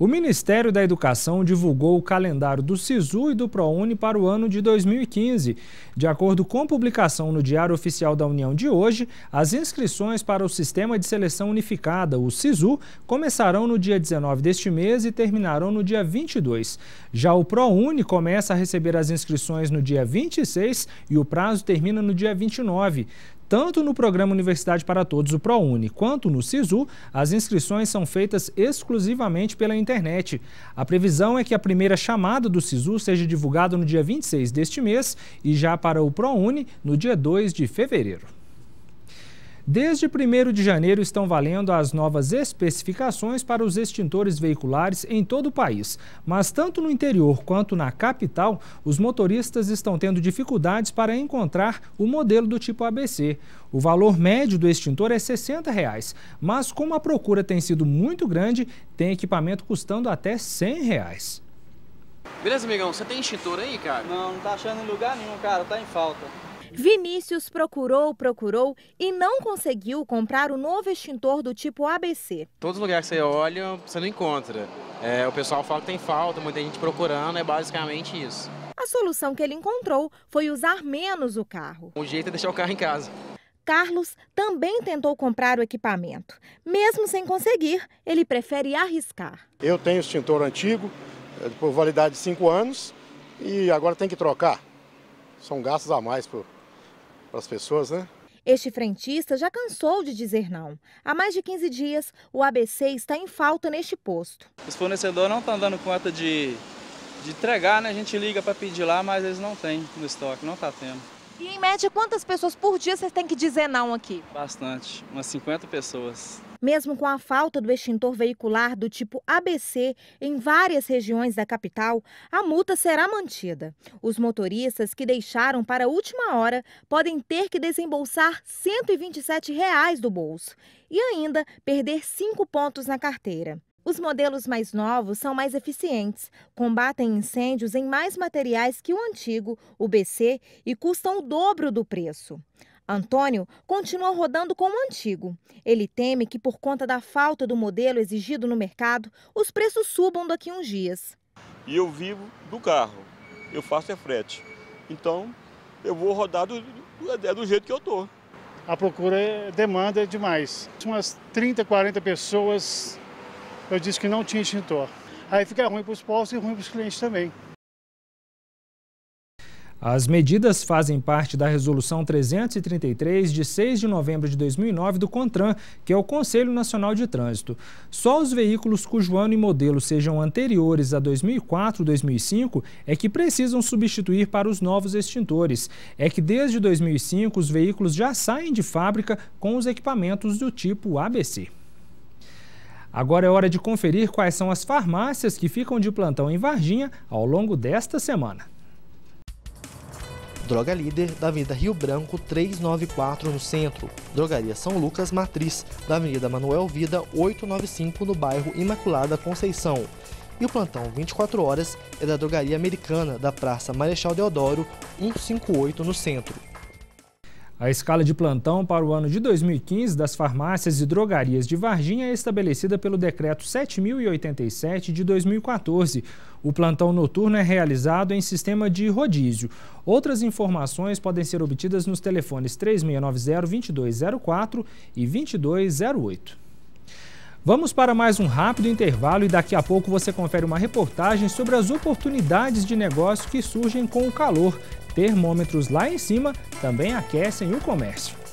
O Ministério da Educação divulgou o calendário do SISU e do ProUni para o ano de 2015. De acordo com publicação no Diário Oficial da União de hoje, as inscrições para o Sistema de Seleção Unificada, o SISU, começarão no dia 19 deste mês e terminarão no dia 22. Já o ProUni começa a receber as inscrições no dia 26 e o prazo termina no dia 29. Tanto no programa Universidade para Todos, o ProUni, quanto no SISU, as inscrições são feitas exclusivamente pela internet. A previsão é que a primeira chamada do SISU seja divulgada no dia 26 deste mês e já para o ProUni no dia 2 de fevereiro. Desde 1 de janeiro estão valendo as novas especificações para os extintores veiculares em todo o país. Mas tanto no interior quanto na capital, os motoristas estão tendo dificuldades para encontrar o modelo do tipo ABC. O valor médio do extintor é R$ 60, reais, mas como a procura tem sido muito grande, tem equipamento custando até R$ 100. Reais. Beleza, amigão? Você tem extintor aí, cara? Não, não tá achando em lugar nenhum, cara. Tá em falta. Vinícius procurou, procurou e não conseguiu comprar o novo extintor do tipo ABC. Todos os lugares que você olha, você não encontra. É, o pessoal fala que tem falta, muita gente procurando, é basicamente isso. A solução que ele encontrou foi usar menos o carro. O jeito é deixar o carro em casa. Carlos também tentou comprar o equipamento. Mesmo sem conseguir, ele prefere arriscar. Eu tenho extintor antigo, é, por validade de 5 anos, e agora tem que trocar. São gastos a mais para para as pessoas, né? Este frentista já cansou de dizer não. Há mais de 15 dias, o ABC está em falta neste posto. Os fornecedores não estão tá dando conta de, de entregar, né? A gente liga para pedir lá, mas eles não têm no estoque, não está tendo. E em média, quantas pessoas por dia vocês têm que dizer não aqui? Bastante, umas 50 pessoas. Mesmo com a falta do extintor veicular do tipo ABC em várias regiões da capital, a multa será mantida. Os motoristas que deixaram para a última hora podem ter que desembolsar R$ 127 do bolso e ainda perder cinco pontos na carteira. Os modelos mais novos são mais eficientes, combatem incêndios em mais materiais que o antigo, o BC, e custam o dobro do preço. Antônio continua rodando com o antigo. Ele teme que, por conta da falta do modelo exigido no mercado, os preços subam daqui a uns dias. E eu vivo do carro, eu faço é frete. Então, eu vou rodar do, do, é, é do jeito que eu estou. A procura é, demanda demais. Umas 30, 40 pessoas eu disse que não tinha extintor. Aí fica ruim para os postos e ruim para os clientes também. As medidas fazem parte da Resolução 333 de 6 de novembro de 2009 do CONTRAN, que é o Conselho Nacional de Trânsito. Só os veículos cujo ano e modelo sejam anteriores a 2004 2005 é que precisam substituir para os novos extintores. É que desde 2005 os veículos já saem de fábrica com os equipamentos do tipo ABC. Agora é hora de conferir quais são as farmácias que ficam de plantão em Varginha ao longo desta semana. Droga Líder, da Avenida Rio Branco 394, no centro. Drogaria São Lucas Matriz, da Avenida Manuel Vida 895, no bairro Imaculada Conceição. E o plantão 24 horas é da Drogaria Americana, da Praça Marechal Deodoro 158, no centro. A escala de plantão para o ano de 2015 das farmácias e drogarias de Varginha é estabelecida pelo Decreto 7087 de 2014. O plantão noturno é realizado em sistema de rodízio. Outras informações podem ser obtidas nos telefones 3690-2204 e 2208. Vamos para mais um rápido intervalo e daqui a pouco você confere uma reportagem sobre as oportunidades de negócio que surgem com o calor termômetros lá em cima também aquecem o comércio.